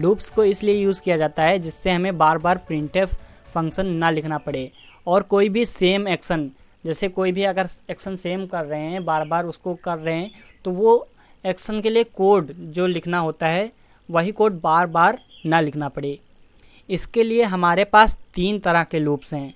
loops को इसलिए use किया जाता है जिससे हमें बार बार प्रिंट फंक्शन ना लिखना पड़े और कोई भी सेम एक्शन जैसे कोई भी अगर एक्शन सेम कर रहे हैं बार बार उसको कर रहे हैं तो वो एक्शन के लिए कोड जो लिखना होता है वही कोड बार बार ना लिखना पड़े इसके लिए हमारे पास तीन तरह के लूप्स हैं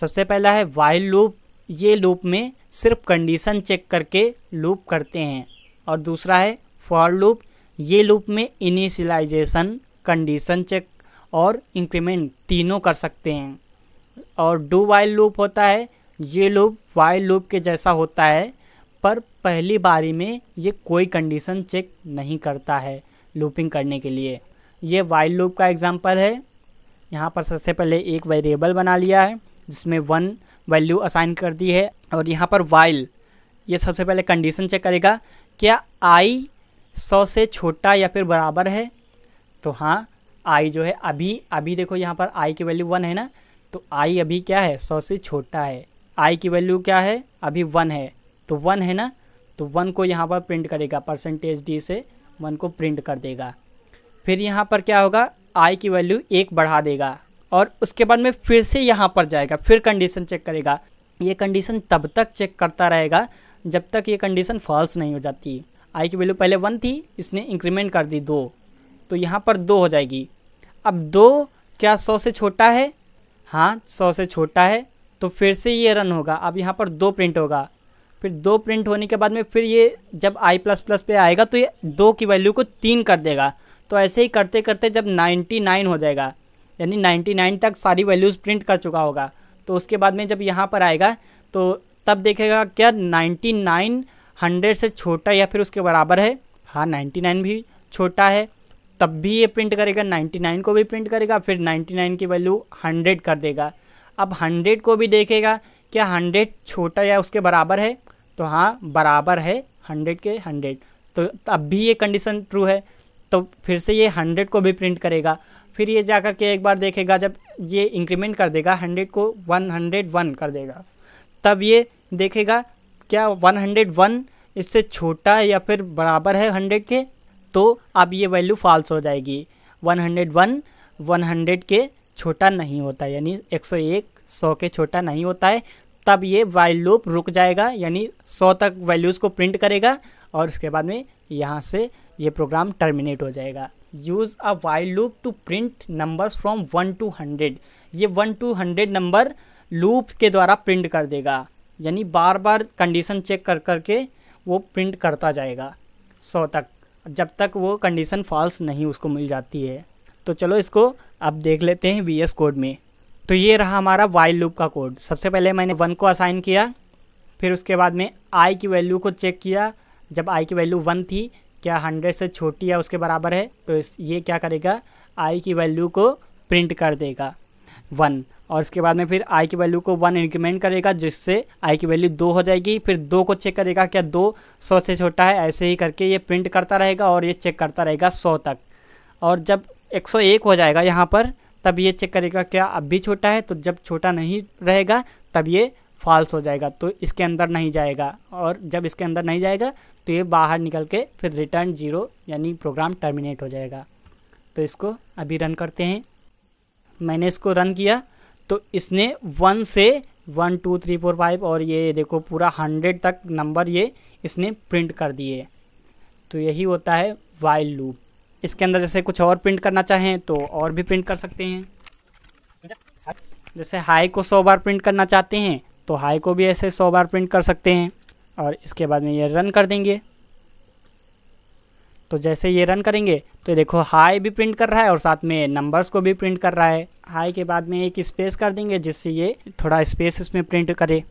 सबसे पहला है वाइल लूप ये लूप में सिर्फ कंडीशन चेक करके लूप करते हैं और दूसरा है फॉर लूप ये लूप में इनिशलाइजेशन कंडीशन चेक और इंक्रीमेंट तीनों कर सकते हैं और डू वाइल लूप होता है ये लूप वाइल लूप के जैसा होता है पर पहली बारी में ये कोई कंडीशन चेक नहीं करता है लूपिंग करने के लिए ये वाइल लूप का एग्ज़ाम्पल है यहाँ पर सबसे पहले एक वेरिएबल बना लिया है जिसमें वन वैल्यू असाइन कर दी है और यहाँ पर वाइल ये सबसे पहले कंडीशन चेक करेगा क्या आई सौ से छोटा या फिर बराबर है तो हाँ आई जो है अभी अभी देखो यहाँ पर आई की वैल्यू वन है ना तो आई अभी क्या है सौ से छोटा है आई की वैल्यू क्या है अभी वन है तो वन है ना तो वन को यहाँ पर प्रिंट करेगा परसेंटेज डी से वन को प्रिंट कर देगा फिर यहाँ पर क्या होगा आई की वैल्यू एक बढ़ा देगा और उसके बाद में फिर से यहाँ पर जाएगा फिर कंडीशन चेक करेगा ये कंडीशन तब तक चेक करता रहेगा जब तक ये कंडीशन फॉल्स नहीं हो जाती आई की वैल्यू पहले वन थी इसने इंक्रीमेंट कर दी दो तो यहाँ पर दो हो जाएगी अब दो क्या सौ से छोटा है हाँ सौ से छोटा है तो फिर से ये रन होगा अब यहाँ पर दो प्रिंट होगा फिर दो प्रिंट होने के बाद में फिर ये जब आई प्लस प्लस पे आएगा तो ये दो की वैल्यू को तीन कर देगा तो ऐसे ही करते करते जब 99 हो जाएगा यानी 99 तक सारी वैल्यूज़ प्रिंट कर चुका होगा तो उसके बाद में जब यहाँ पर आएगा तो तब देखेगा क्या 99 हंड्रेड से छोटा या फिर उसके बराबर है हाँ नाइन्टी नाइन भी छोटा है तब भी ये प्रिंट करेगा नाइन्टी नाइन को भी प्रिंट करेगा फिर नाइन्टी नाइन की वैल्यू हंड्रेड कर देगा अब हंड्रेड को भी देखेगा क्या हंड्रेड छोटा या उसके बराबर है तो हाँ बराबर है हंड्रेड के हंड्रेड तो अब भी ये कंडीशन ट्रू है तो फिर से ये हंड्रेड को भी प्रिंट करेगा फिर ये जा के एक बार देखेगा जब ये इंक्रीमेंट कर देगा हंड्रेड को वन हंड्रेड वन कर देगा तब ये देखेगा क्या 101 इससे छोटा या फिर बराबर है 100 के तो अब ये वैल्यू फॉल्स हो जाएगी 101 100 के छोटा नहीं होता यानी 101 100 के छोटा नहीं होता है तब ये वाइल लूप रुक जाएगा यानी 100 तक वैल्यूज़ को प्रिंट करेगा और उसके बाद में यहाँ से ये प्रोग्राम टर्मिनेट हो जाएगा use a while loop to print numbers from one to hundred ये one to hundred number loop के द्वारा प्रिंट कर देगा यानी बार बार कंडीशन चेक कर करके वो प्रिंट करता जाएगा सौ तक जब तक वो कंडीशन फॉल्स नहीं उसको मिल जाती है तो चलो इसको अब देख लेते हैं वी कोड में तो ये रहा हमारा वाइल लूप का कोड सबसे पहले मैंने वन को असाइन किया फिर उसके बाद में आई की वैल्यू को चेक किया जब आई की वैल्यू वन थी क्या हंड्रेड से छोटी या उसके बराबर है तो इस ये क्या करेगा आई की वैल्यू को प्रिंट कर देगा वन और इसके बाद में फिर आई की वैल्यू को वन इंक्रीमेंट करेगा जिससे आई की वैल्यू दो हो जाएगी फिर दो को चेक करेगा क्या दो सौ से छोटा है ऐसे ही करके ये प्रिंट करता रहेगा और ये चेक करता रहेगा सौ तक और जब एक सौ एक हो जाएगा यहाँ पर तब ये चेक करेगा क्या अब भी छोटा है तो जब छोटा नहीं रहेगा तब ये फॉल्स हो जाएगा तो इसके अंदर नहीं जाएगा और जब इसके अंदर नहीं जाएगा तो ये बाहर निकल के फिर रिटर्न जीरो यानी प्रोग्राम टर्मिनेट हो जाएगा तो इसको अभी रन करते हैं मैंने इसको रन किया तो इसने वन से one two three four five और ये देखो पूरा हंड्रेड तक नंबर ये इसने प्रिंट कर दिए तो यही होता है वाइल लूप इसके अंदर जैसे कुछ और प्रिंट करना चाहें तो और भी प्रिंट कर सकते हैं जैसे हाई को सौ बार प्रिंट करना चाहते हैं तो हाई को भी ऐसे सौ बार प्रिंट कर सकते हैं और इसके बाद में ये रन कर देंगे तो जैसे ये रन करेंगे तो देखो हाई भी प्रिंट कर रहा है और साथ में नंबर्स को भी प्रिंट कर रहा है हाई के बाद में एक स्पेस कर देंगे जिससे ये थोड़ा स्पेस इसमें प्रिंट करे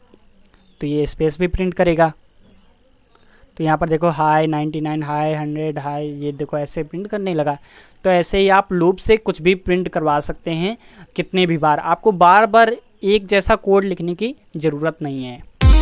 तो ये स्पेस भी प्रिंट करेगा तो यहाँ पर देखो हाई 99 हाई 100 हाई ये देखो ऐसे प्रिंट करने लगा तो ऐसे ही आप लूप से कुछ भी प्रिंट करवा सकते हैं कितने भी बार आपको बार बार एक जैसा कोड लिखने की ज़रूरत नहीं है